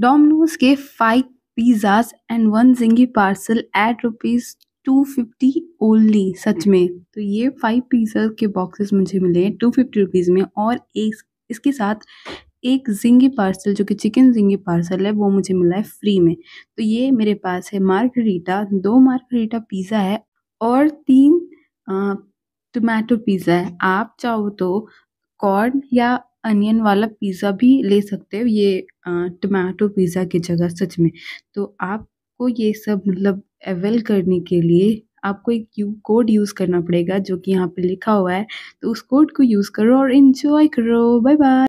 Domino's के five pizzas and one zingy parcel at rupees two fifty only सच में तो ये फाइव पिज्ज़ा के बॉक्सेस मुझे मिले हैं टू फिफ्टी रुपीज़ में और एक इसके साथ एक जिंगी पार्सल जो कि चिकन जिंगी पार्सल है वो मुझे मिला है फ्री में तो ये मेरे पास है मार्गरीटा दो मार्गरीटा पिज़्ज़ा है और तीन टमाटो पिज़्ज़ा है आप चाहो तो कॉर्न या अनियन वाला पिज़्ज़ा भी ले सकते हो ये टमाटो पिज़्ज़ा की जगह सच में तो आपको ये सब मतलब अवेल करने के लिए आपको एक क्यू कोड यूज़ करना पड़ेगा जो कि यहाँ पे लिखा हुआ है तो उस कोड को यूज़ करो और इन्जॉय करो बाय बाय ।